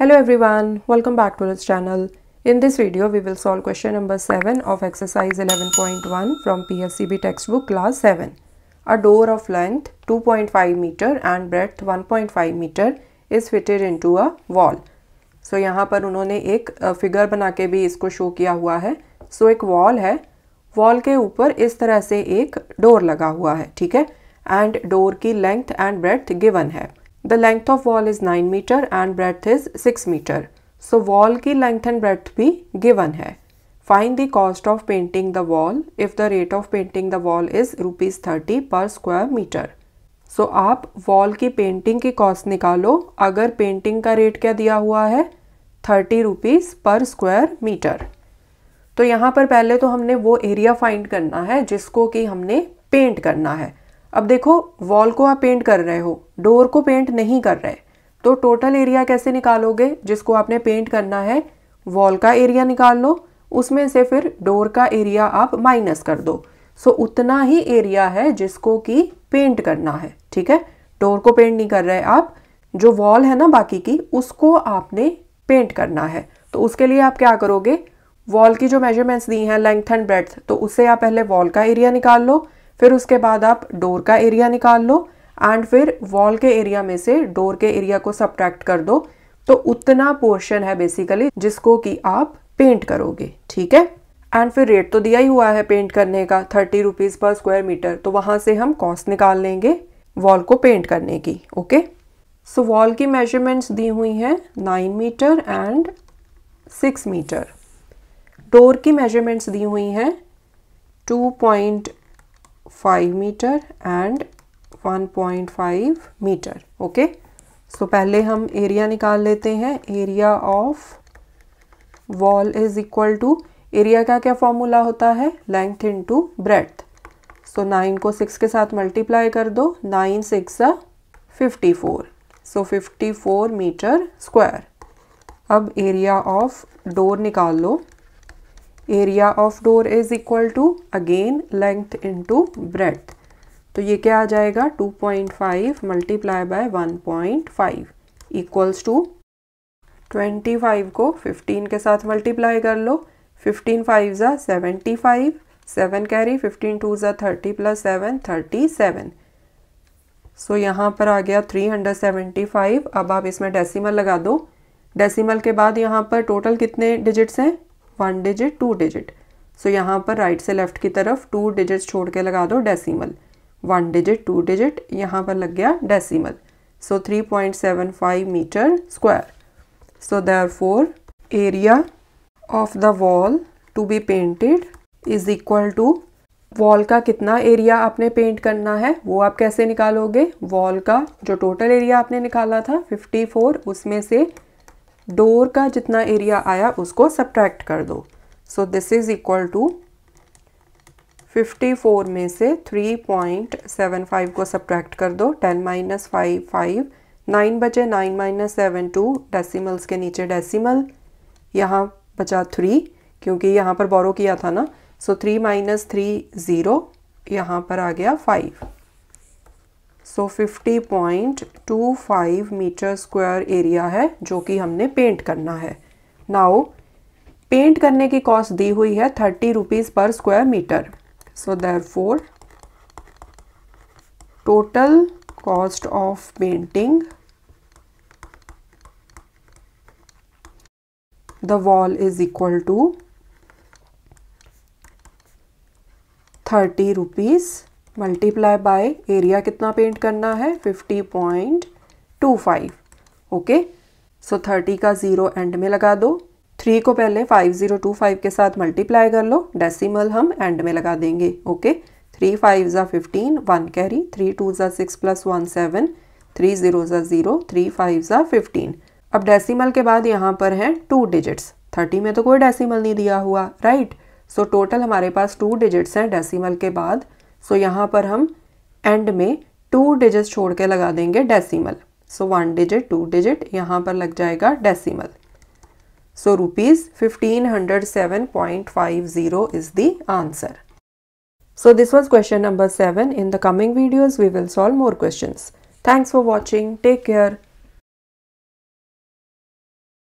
Hello everyone, welcome back to this channel. In this video, we will solve question number 7 of exercise 11.1 from PFCB textbook class 7. A door of length 2.5 meter and breadth 1.5 meter is fitted into a wall. So यहाँ पर उन्होंने एक figure बना के भी इसको show किया हुआ है सो so, एक वॉल है वॉल के ऊपर इस तरह से एक डोर लगा हुआ है ठीक है एंड डोर की लेंथ एंड ब्रेथ गिवन है the length of wall is nine metre and breadth is six metre so wall की लेंथ एंड ब्रेथ भी गिवन है find the cost of painting the wall if the rate of painting the wall is rupees thirty per square metre so आप wall की painting की cost निकालो अगर painting का rate क्या दिया हुआ है thirty rupees per square metre तो यहाँ पर पहले तो हमने वो एरिया फाइंड करना है जिसको कि हमने पेंट करना है अब देखो वॉल को आप पेंट कर रहे हो डोर को पेंट नहीं कर रहे तो टोटल एरिया कैसे निकालोगे जिसको आपने पेंट करना है वॉल का एरिया निकाल लो उसमें से फिर डोर का एरिया आप माइनस कर दो सो उतना ही एरिया है जिसको कि पेंट करना है ठीक है डोर को पेंट नहीं कर रहे आप जो वॉल है ना बाकी की उसको आपने पेंट करना है तो उसके लिए आप क्या करोगे वॉल की जो मेजरमेंट्स दी हैं लेंथ एंड ब्रेथ तो उससे आप पहले वॉल का एरिया निकाल लो फिर उसके बाद आप डोर का एरिया निकाल लो एंड फिर वॉल के एरिया में से डोर के एरिया को सब्ट्रैक्ट कर दो तो उतना पोर्शन है बेसिकली जिसको कि आप पेंट करोगे ठीक है एंड फिर रेट तो दिया ही हुआ है पेंट करने का thirty rupees per square metre तो वहां से हम कॉस्ट निकाल लेंगे वॉल को पेंट करने की ओके सो वॉल की मेजरमेंट्स दी हुई हैं nine metre and six metre door की मेजरमेंट्स दी हुई हैं two point 5 metre and 1.5 metre okay so पहले हम एरिया निकाल लेते हैं area of wall is equal to area का क्या फॉर्मूला होता है length into breadth so nine को सिक्स के साथ मल्टीप्लाई कर दो nine six fifty four so fifty four metre square अब एरिया ऑफ डोर निकाल लो area of door is equal to again length into breadth तो ये क्या आ जाएगा 2.5 point five multiply by one point five equals to twenty five को fifteen के साथ मल्टीप्लाई कर लो फिफ्टीन फाइव ज़ा seventy five seven carry fifteen two ज़ा thirty plus seven thirty seven so यहाँ पर आ गया थ्री हंड्रेड फाइव अब आप इसमें डेसिमल लगा दो डेसिमल के बाद यहाँ पर टोटल कितने डिजिट्स हैं one digit two digit so यहाँ पर राइट से लेफ्ट की तरफ टू डिजिट छोड़ के लगा दो decimal one digit two digit यहाँ पर लग गया decimal so three point seven five metre square so therefore area of the wall to be painted is equal to wall का कितना एरिया आपने पेंट करना है वो आप कैसे निकालोगे वॉल का जो टोटल एरिया आपने निकाला था 54 उसमें से डोर का जितना एरिया आया उसको सब्ट्रैक्ट कर दो so this is equal to 54 में से 3.75 को सब्ट्रैक्ट कर दो 10 माइनस फाइव फाइव नाइन बचे nine minus seven two decimals के नीचे डेसीमल यहाँ बचा थ्री क्योंकि यहाँ पर बोरो किया था ना so three minus three zero यहाँ पर आ गया five so fifty point two five metre square area है जो कि हमने पेंट करना है नाउ पेंट करने की कॉस्ट दी हुई है thirty rupees per square metre so therefore total cost of painting the wall is equal to thirty rupees multiply by area कितना पेंट करना है 50.25 ओके सो 30 का ज़ीरो एंड में लगा दो थ्री को पहले 5025 के साथ मल्टीप्लाई कर लो डेसिमल हम एंड में लगा देंगे ओके थ्री फाइव ज़ा fifteen one carry three two ज़ा six plus one seven three zero ज़ा ज़ीरो थ्री फाइव ज़ा फिफ्टीन अब डेसिमल के बाद यहाँ पर हैं टू डिजिट्स थर्टी में तो कोई डेसिमल नहीं दिया हुआ राइट सो टोटल हमारे पास टू डिजिट्स हैं डेसिमल के बाद सो so, यहाँ पर हम एंड में टू डिजिट छोड़ के लगा देंगे decimal so one digit two digit यहाँ पर लग जाएगा decimal so rupees fifteen hundred seven point five zero is the answer so this was question number seven in the coming videos we will solve more question thanks for watching take care